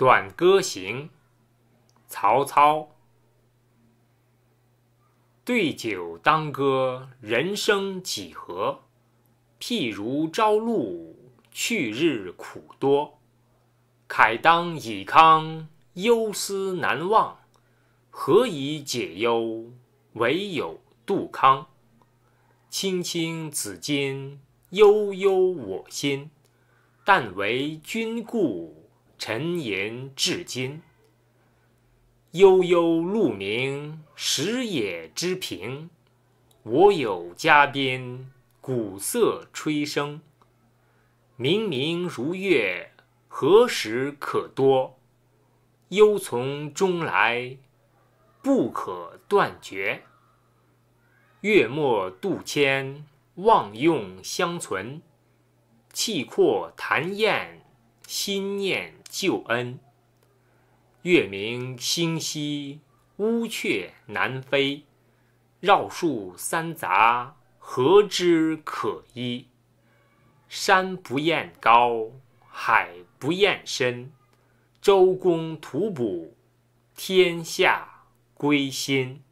《短歌行》曹操。对酒当歌，人生几何？譬如朝露，去日苦多。慨当以慷，忧思难忘。何以解忧？唯有杜康。青青子衿，悠悠我心。但为君故。沉吟至今，悠悠鹿鸣，食野之苹。我有嘉宾，鼓瑟吹笙。明明如月，何时可多？忧从中来，不可断绝。月末渡迁，忘用相存。契阔谈宴。心念旧恩，月明星稀，乌鹊南飞。绕树三匝，何枝可依？山不厌高，海不厌深。周公吐哺，天下归心。